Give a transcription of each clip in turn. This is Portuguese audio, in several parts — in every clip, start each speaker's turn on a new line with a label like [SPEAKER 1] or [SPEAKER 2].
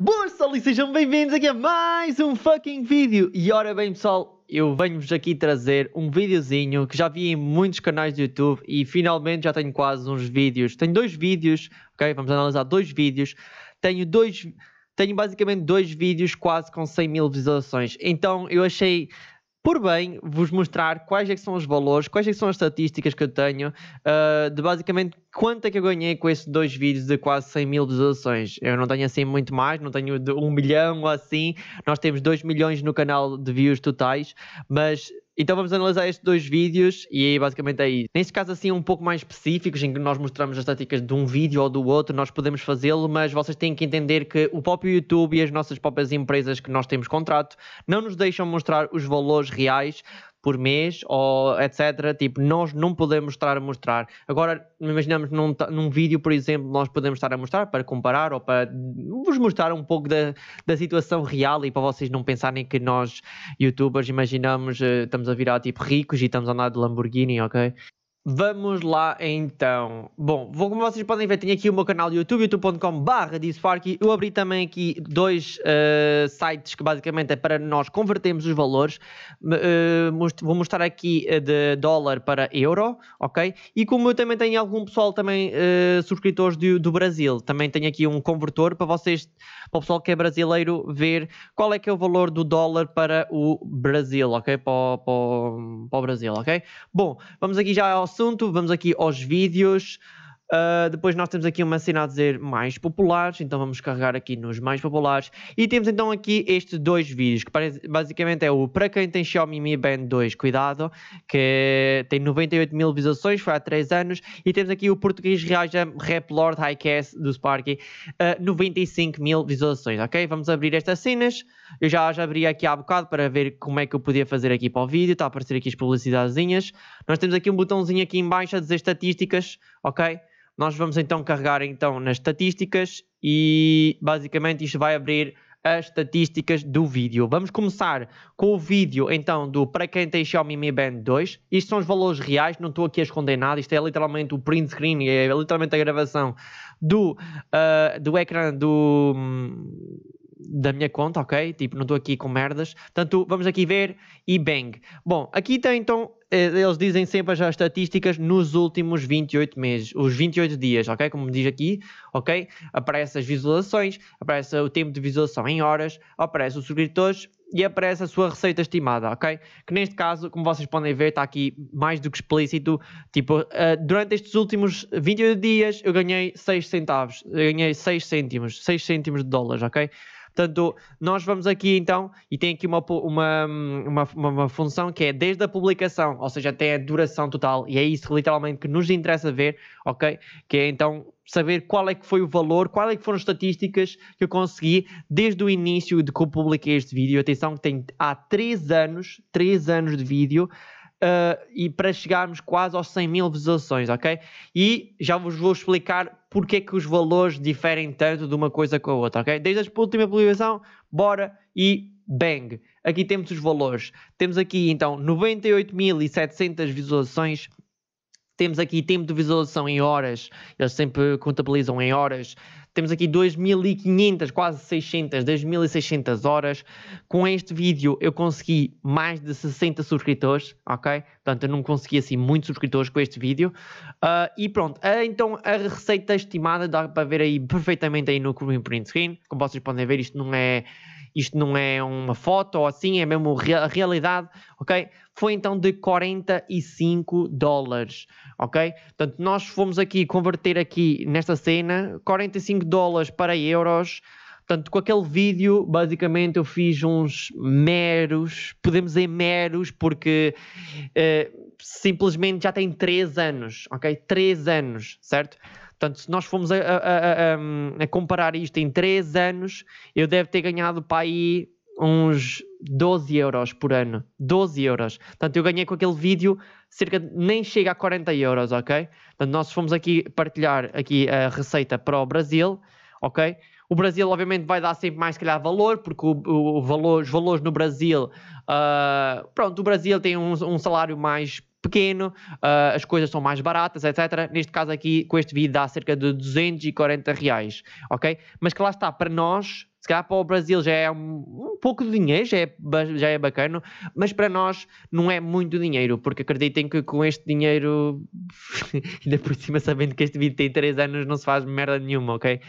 [SPEAKER 1] Boa e sejam bem-vindos aqui a mais um fucking vídeo! E ora bem pessoal, eu venho-vos aqui trazer um videozinho que já vi em muitos canais do YouTube e finalmente já tenho quase uns vídeos. Tenho dois vídeos, ok? Vamos analisar dois vídeos. Tenho dois... Tenho basicamente dois vídeos quase com 100 mil visualizações. Então eu achei por bem vos mostrar quais é são os valores, quais é são as estatísticas que eu tenho, uh, de basicamente quanto é que eu ganhei com esses dois vídeos de quase 100 mil visualizações. Eu não tenho assim muito mais, não tenho de um milhão ou assim, nós temos 2 milhões no canal de views totais, mas então vamos analisar estes dois vídeos e é basicamente é isso. Neste caso assim um pouco mais específicos, em que nós mostramos as táticas de um vídeo ou do outro, nós podemos fazê-lo, mas vocês têm que entender que o próprio YouTube e as nossas próprias empresas que nós temos contrato não nos deixam mostrar os valores reais por mês ou etc. Tipo, nós não podemos estar a mostrar. Agora, imaginamos num, num vídeo, por exemplo, nós podemos estar a mostrar para comparar ou para vos mostrar um pouco da, da situação real e para vocês não pensarem que nós, youtubers, imaginamos, eh, estamos a virar tipo ricos e estamos a andar de Lamborghini, ok? Vamos lá então. Bom, vou, como vocês podem ver, tenho aqui o meu canal de YouTube, youtube.com.br DisFarky. Eu abri também aqui dois uh, sites que basicamente é para nós convertermos os valores. Uh, vou mostrar aqui eh, de dólar para euro, ok? E como eu também tenho algum pessoal também uh, subscritores do, do, Brasil, também tenho aqui um convertor para vocês, para o pessoal que é brasileiro, ver qual é que é o valor do dólar para o Brasil, ok? Para, para, para o Brasil, ok? Bom, vamos aqui já ao assunto, vamos aqui aos vídeos. Uh, depois nós temos aqui uma cena a dizer mais populares, então vamos carregar aqui nos mais populares. E temos então aqui estes dois vídeos, que parece, basicamente é o para quem tem Xiaomi Mi Band 2, cuidado, que tem 98 mil visualizações, foi há 3 anos. E temos aqui o português reage Rap Lord Highcast do Sparky, uh, ah, 95 mil visualizações, ok? Vamos abrir estas cenas. Eu já, já abri aqui há bocado para ver como é que eu podia fazer aqui para o vídeo, está a aparecer aqui as publicidadezinhas. Nós temos aqui um botãozinho aqui em baixo a dizer estatísticas, ok? Nós vamos então carregar então nas estatísticas e basicamente isto vai abrir as estatísticas do vídeo. Vamos começar com o vídeo então do para quem tem Xiaomi Mi Band 2. Isto são os valores reais, não estou aqui a esconder nada. Isto é literalmente o print screen, é literalmente a gravação do, uh, do ecrã do hum, da minha conta, ok? Tipo, não estou aqui com merdas. Portanto, vamos aqui ver e bang. Bom, aqui tem então, eh, eles dizem sempre as estatísticas nos últimos 28 meses, os 28 dias, ok? Como diz aqui, ok? Aparece as visualizações, aparece o tempo de visualização em horas, aparece os subscritores e aparece a sua receita estimada, ok? Que neste caso, como vocês podem ver, está aqui mais do que explícito, tipo, uh, durante estes últimos 28 dias eu ganhei 6 centavos, eu ganhei 6 cêntimos, 6 cêntimos de dólares, ok? Portanto, nós vamos aqui então, e tem aqui uma, uma, uma, uma, função que é desde a publicação, ou seja, até a duração total, e é isso literalmente que nos interessa ver, ok? Que é então saber qual é que foi o valor, qual é que foram as estatísticas que eu consegui desde o início de que eu publiquei este vídeo. Atenção que tem há 3 anos, 3 anos de vídeo, uh, e para chegarmos quase aos 100 mil visualizações, ok? E já vos vou explicar porque é que os valores diferem tanto de uma coisa com a outra, ok? Desde a última publicação, bora e bang! Aqui temos os valores. Temos aqui então 98.700 visualizações temos aqui tempo de visualização em horas, eles sempre contabilizam em horas, temos aqui 2.500, quase 600, 2.600 horas. Com este vídeo eu consegui mais de 60 subscritores, ok? Portanto, eu não consegui assim muitos subscritores com este vídeo. Uh, e pronto, uh, então a receita estimada dá para ver aí perfeitamente aí no print screen. Como vocês podem ver, isto não é isto não é uma foto ou assim, é mesmo a realidade, ok? Foi então de 45 dólares, ok? Portanto, nós fomos aqui converter aqui nesta cena 45 dólares para euros. Portanto, com aquele vídeo, basicamente eu fiz uns meros, podemos dizer meros, porque uh, simplesmente já tem 3 anos, ok? 3 anos, certo? Portanto, se nós formos a, a, a, a comparar isto em 3 anos, eu devo ter ganhado para aí uns 12 euros por ano. 12 euros. Portanto, eu ganhei com aquele vídeo cerca de, nem chega a 40 euros, ok? Portanto, nós fomos aqui partilhar aqui a receita para o Brasil, ok? O Brasil, obviamente, vai dar sempre mais, se calhar, valor, porque o, o valor, os valores no Brasil. Uh, pronto, o Brasil tem um, um salário mais pequeno, uh, as coisas são mais baratas, etc. Neste caso aqui, com este vídeo, dá cerca de 240 reais, ok? Mas que lá está, para nós, se calhar para o Brasil já é um, um pouco de dinheiro, já é, já é bacana, mas para nós não é muito dinheiro, porque acreditem que com este dinheiro, ainda por cima sabendo que este vídeo tem 3 anos, não se faz merda nenhuma, ok?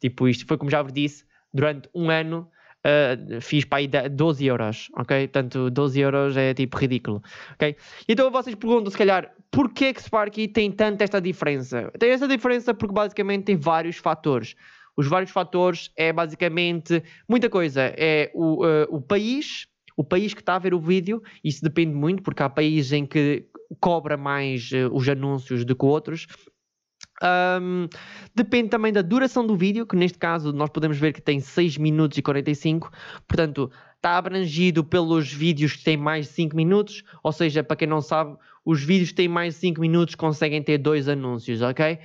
[SPEAKER 1] Tipo, isto foi como já vos disse, durante um ano Uh, fiz para aí 12 euros, ok? Portanto, 12 euros é tipo ridículo, ok? Então vocês perguntam, se calhar, porquê é que Sparky tem tanta esta diferença? Tem esta diferença porque basicamente tem vários fatores. Os vários fatores é basicamente muita coisa. É o, uh, o país, o país que está a ver o vídeo, isso depende muito, porque há países em que cobra mais uh, os anúncios do que outros. Um, depende também da duração do vídeo, que neste caso nós podemos ver que tem 6 minutos e 45, portanto está abrangido pelos vídeos que têm mais de 5 minutos, ou seja, para quem não sabe, os vídeos que têm mais de 5 minutos conseguem ter dois anúncios, ok?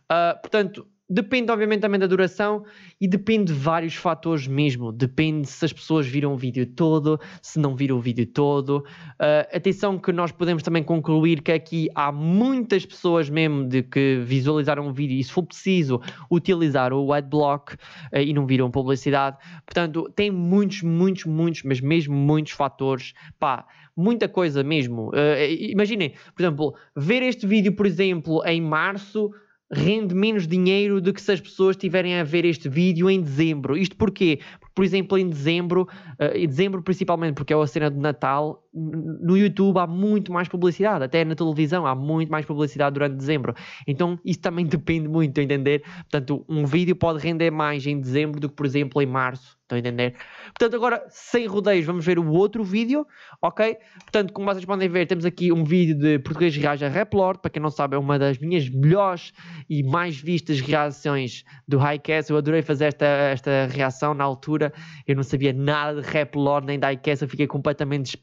[SPEAKER 1] Uh, portanto, Depende, obviamente, também da duração e depende de vários fatores mesmo. Depende se as pessoas viram o vídeo todo, se não viram o vídeo todo. Uh, atenção que nós podemos também concluir que aqui há muitas pessoas mesmo de que visualizaram o vídeo e, se for preciso, utilizaram o adblock uh, e não viram publicidade. Portanto, tem muitos, muitos, muitos, mas mesmo muitos fatores. Pá, muita coisa mesmo. Uh, imaginem, por exemplo, ver este vídeo, por exemplo, em março rende menos dinheiro do que se as pessoas estiverem a ver este vídeo em dezembro. Isto porquê? Porque por exemplo, em dezembro, e eh, dezembro principalmente porque é a cena de Natal, no YouTube há muito mais publicidade, até na televisão há muito mais publicidade durante dezembro. Então isso também depende muito, estão a entender? Portanto, um vídeo pode render mais em dezembro do que, por exemplo, em março, estão a entender? Portanto, agora, sem rodeios, vamos ver o outro vídeo, ok? Portanto, como vocês podem ver, temos aqui um vídeo de Português Reage a Rap Lord, para quem não sabe, é uma das minhas melhores e mais vistas reações do Highcast. Eu adorei fazer esta, esta reação na altura altura, eu não sabia nada de rap lore nem da IKEA, eu fiquei completamente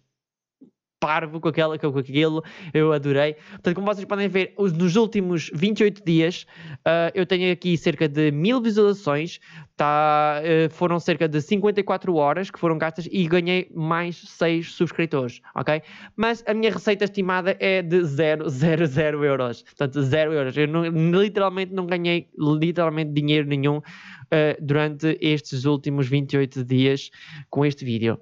[SPEAKER 1] parvo com, aquela, com aquilo, eu adorei. Portanto, como vocês podem ver, nos últimos 28 dias uh, eu tenho aqui cerca de mil visualizações, tá, uh, foram cerca de 54 horas que foram gastas e ganhei mais 6 subscritores, ok? Mas a minha receita estimada é de 0, 0, 0 euros, portanto 0 euros. Eu não, literalmente não ganhei literalmente dinheiro nenhum uh, durante estes últimos 28 dias com este vídeo.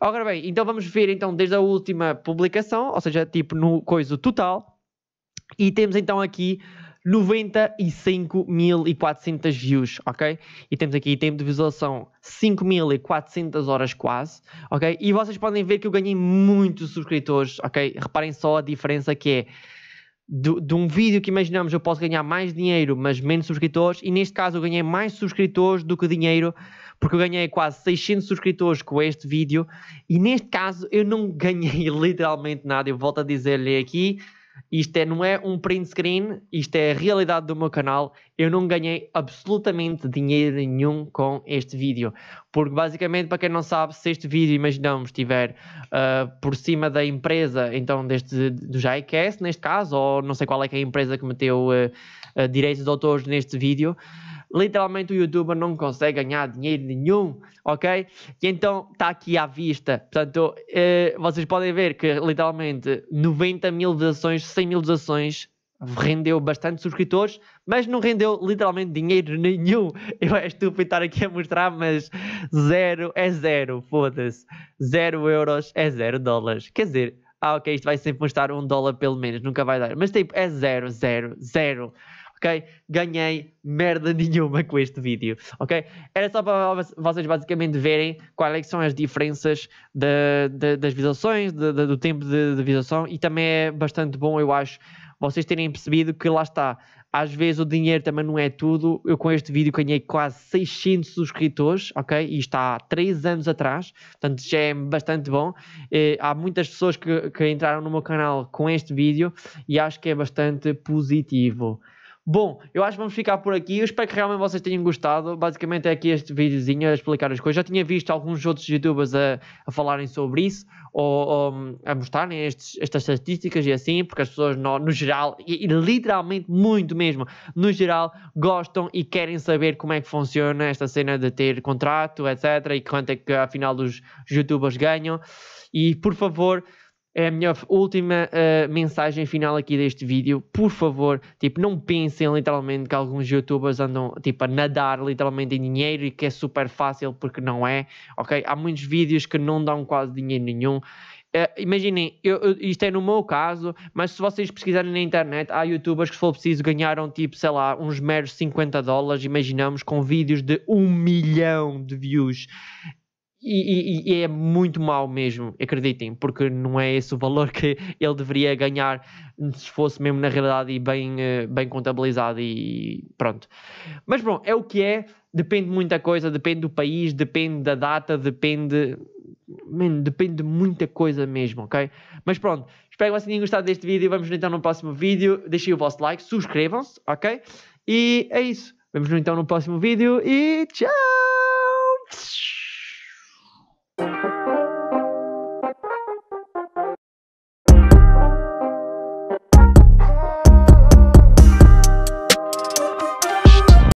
[SPEAKER 1] Agora bem, então vamos ver então desde a última publicação, ou seja, tipo no coiso total, e temos então aqui 95.400 views, ok? E temos aqui tempo de visualização 5.400 horas quase, ok? E vocês podem ver que eu ganhei muitos subscritores, ok? Reparem só a diferença que é de, de, um vídeo que imaginamos eu posso ganhar mais dinheiro, mas menos subscritores, e neste caso eu ganhei mais subscritores do que dinheiro, porque eu ganhei quase 600 subscritores com este vídeo, e neste caso eu não ganhei literalmente nada, eu volto a dizer-lhe aqui, isto é, não é um print screen, isto é a realidade do meu canal. Eu não ganhei absolutamente dinheiro nenhum com este vídeo. Porque basicamente, para quem não sabe, se este vídeo, imaginamos, estiver uh, por cima da empresa, então deste, do JICAS, neste caso, ou não sei qual é que é a empresa que meteu uh, uh, direitos de autores neste vídeo, Literalmente o youtuber não consegue ganhar dinheiro nenhum, ok? E então está aqui à vista. Portanto, eh, vocês podem ver que literalmente 90 mil visualizações, 100 mil visualizações rendeu bastante subscritores, mas não rendeu literalmente dinheiro nenhum. Eu é estúpido estar aqui a mostrar, mas zero é zero, foda-se. Zero euros é zero dólares. Quer dizer, ah ok, isto vai sempre mostrar um dólar pelo menos, nunca vai dar. Mas tipo, é zero, zero, zero ok? Ganhei merda nenhuma com este vídeo, ok? Era só para vocês basicamente verem quais é são as diferenças de, de, das visualizações, de, do tempo de, de visualização e também é bastante bom, eu acho, vocês terem percebido que lá está, às vezes o dinheiro também não é tudo. Eu com este vídeo ganhei quase 600 subscritores, ok? E está há 3 anos atrás, portanto já é bastante bom. E eh, há muitas pessoas que, que entraram no meu canal com este vídeo e acho que é bastante positivo. Bom, eu acho que vamos ficar por aqui. Eu espero que realmente vocês tenham gostado. Basicamente é aqui este videozinho a explicar as coisas. Já tinha visto alguns outros youtubers a, a falarem sobre isso ou, ou hum, a mostrarem estes, estas estatísticas e assim, porque as pessoas no, no geral, e, e, literalmente muito mesmo, no geral, gostam e querem saber como é que funciona esta cena de ter contrato, etc. E quanto é que afinal os youtubers ganham. E por favor é a minha última uh, mensagem final aqui deste vídeo. Por favor, tipo, não pensem literalmente que alguns youtubers andam tipo a nadar literalmente em dinheiro e que é super fácil porque não é, ok? Há muitos vídeos que não dão quase dinheiro nenhum. Uh, imaginem, eu, eu, isto é no meu caso, mas se vocês pesquisarem na internet, há youtubers que, se for preciso, ganharam tipo, sei lá, uns meros 50 dólares, imaginamos, com vídeos de um milhão de views. E, e, e, é muito mal mesmo, acreditem, porque não é esse o valor que ele deveria ganhar se fosse mesmo na realidade e bem, eh, bem contabilizado e pronto. Mas bom, é o que é, depende de muita coisa, depende do país, depende da data, depende. Man, depende de muita coisa mesmo, ok? Mas pronto, espero que vocês tenham gostado deste vídeo. Vamos então no próximo vídeo. Deixem o vosso like, subscrevam-se, ok? E é isso. vamos então no próximo vídeo e tchau!